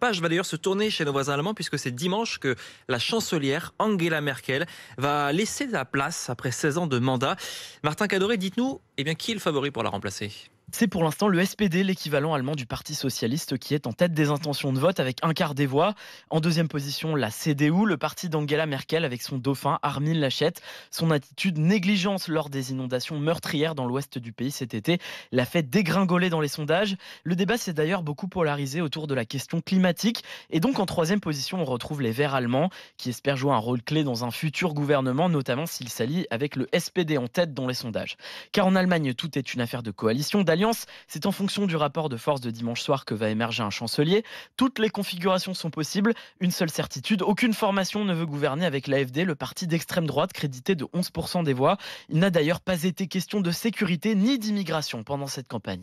page va d'ailleurs se tourner chez nos voisins allemands puisque c'est dimanche que la chancelière Angela Merkel va laisser la place après 16 ans de mandat. Martin Cadoré, dites-nous, eh bien, qui est le favori pour la remplacer c'est pour l'instant le SPD, l'équivalent allemand du Parti socialiste, qui est en tête des intentions de vote avec un quart des voix. En deuxième position, la CDU, le parti d'Angela Merkel avec son dauphin Armin Lachette, Son attitude négligence lors des inondations meurtrières dans l'ouest du pays cet été l'a fait dégringoler dans les sondages. Le débat s'est d'ailleurs beaucoup polarisé autour de la question climatique. Et donc en troisième position, on retrouve les Verts allemands qui espèrent jouer un rôle clé dans un futur gouvernement, notamment s'ils s'allient avec le SPD en tête dans les sondages. Car en Allemagne, tout est une affaire de coalition, c'est en fonction du rapport de force de dimanche soir que va émerger un chancelier. Toutes les configurations sont possibles. Une seule certitude, aucune formation ne veut gouverner avec l'AFD, le parti d'extrême droite crédité de 11% des voix. Il n'a d'ailleurs pas été question de sécurité ni d'immigration pendant cette campagne.